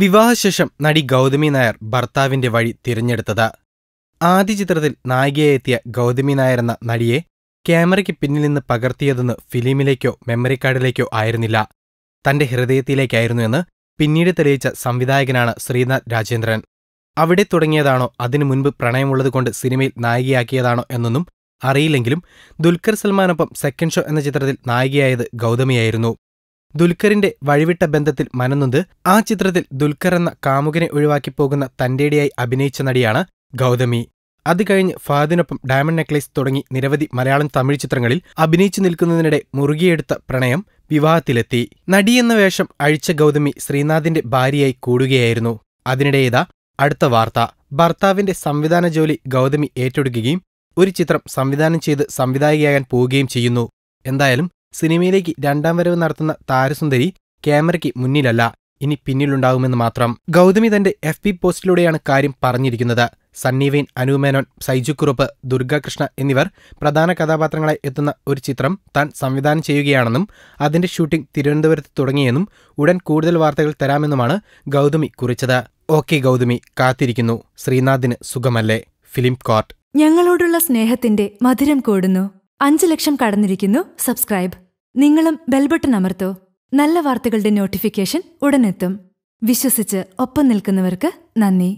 വിവാഹശേഷം നടി ഗൗതമി നായർ ഭർത്താവിന്റെ വഴി തിരഞ്ഞെടുത്തത് ആദ്യ ചിത്രത്തിൽ നായികയെത്തിയ എത്തിയ ഗൗതമി നായർ എന്ന നടിയെ ക്യാമറയ്ക്ക് പിന്നിൽ നിന്ന് പകർത്തിയതെന്ന് ഫിലിമിലേക്കോ മെമ്മറി കാർഡിലേക്കോ ആയിരുന്നില്ല തന്റെ ഹൃദയത്തിലേക്കായിരുന്നു എന്ന് പിന്നീട് തെളിയിച്ച സംവിധായകനാണ് ശ്രീനാഥ് രാജേന്ദ്രൻ അവിടെ തുടങ്ങിയതാണോ അതിനു മുൻപ് പ്രണയമുള്ളതുകൊണ്ട് സിനിമയിൽ നായികയാക്കിയതാണോ എന്നൊന്നും അറിയില്ലെങ്കിലും ദുൽഖർ സൽമാനൊപ്പം സെക്കൻഡ് ഷോ എന്ന ചിത്രത്തിൽ നായികയായത് ഗൗതമിയായിരുന്നു ദുൽഖറിന്റെ വഴിവിട്ട ബന്ധത്തിൽ മനനൊന്ത് ആ ചിത്രത്തിൽ ദുൽഖർ എന്ന കാമുകനെ ഒഴിവാക്കി പോകുന്ന തന്റേടിയായി അഭിനയിച്ച നടിയാണ് ഗൗതമി അത് കഴിഞ്ഞ് ഫാദിനൊപ്പം ഡയമണ്ട് നെക്ലേസ് തുടങ്ങി നിരവധി മലയാളം തമിഴ് ചിത്രങ്ങളിൽ അഭിനയിച്ചു നിൽക്കുന്നതിനിടെ മുറുകിയെടുത്ത പ്രണയം വിവാഹത്തിലെത്തി നടിയെന്ന വേഷം അഴിച്ച ഗൗതമി ശ്രീനാഥിന്റെ ഭാര്യയായി കൂടുകയായിരുന്നു അതിനിടെയേതാ അടുത്ത വാർത്ത ഭർത്താവിന്റെ സംവിധാന ജോലി ഗൗതമി ഏറ്റെടുക്കുകയും ഒരു ചിത്രം സംവിധാനം ചെയ്ത് സംവിധായികയാകാൻ പോവുകയും ചെയ്യുന്നു എന്തായാലും സിനിമയിലേക്ക് രണ്ടാം വരവ് നടത്തുന്ന താരസുന്ദരി ക്യാമറയ്ക്ക് മുന്നിലല്ല ഇനി പിന്നിലുണ്ടാകുമെന്ന് മാത്രം ഗൗതമി തന്റെ എഫ് ബി പോസ്റ്റിലൂടെയാണ് കാര്യം പറഞ്ഞിരിക്കുന്നത് സണ്ണി അനുമേനോൻ സൈജു കുറുപ്പ് ദുർഗാകൃഷ്ണ എന്നിവർ പ്രധാന കഥാപാത്രങ്ങളായി എത്തുന്ന ഒരു ചിത്രം താൻ സംവിധാനം ചെയ്യുകയാണെന്നും അതിന്റെ ഷൂട്ടിംഗ് തിരുവനന്തപുരത്ത് തുടങ്ങിയെന്നും ഉടൻ കൂടുതൽ വാർത്തകൾ തരാമെന്നുമാണ് ഗൗതമി കുറിച്ചത് ഓക്കെ ഗൗതമി കാത്തിരിക്കുന്നു ശ്രീനാഥിന് സുഖമല്ലേ ഫിലിം കോർട്ട് ഞങ്ങളോടുള്ള സ്നേഹത്തിന്റെ മധുരം കൂടുന്നു അഞ്ചു ലക്ഷം കടന്നിരിക്കുന്നു സബ്സ്ക്രൈബ് നിങ്ങളും ബെൽബട്ടൺ അമർത്തോ നല്ല വാർത്തകളുടെ നോട്ടിഫിക്കേഷൻ ഉടനെത്തും വിശ്വസിച്ച് ഒപ്പം നിൽക്കുന്നവർക്ക് നന്ദി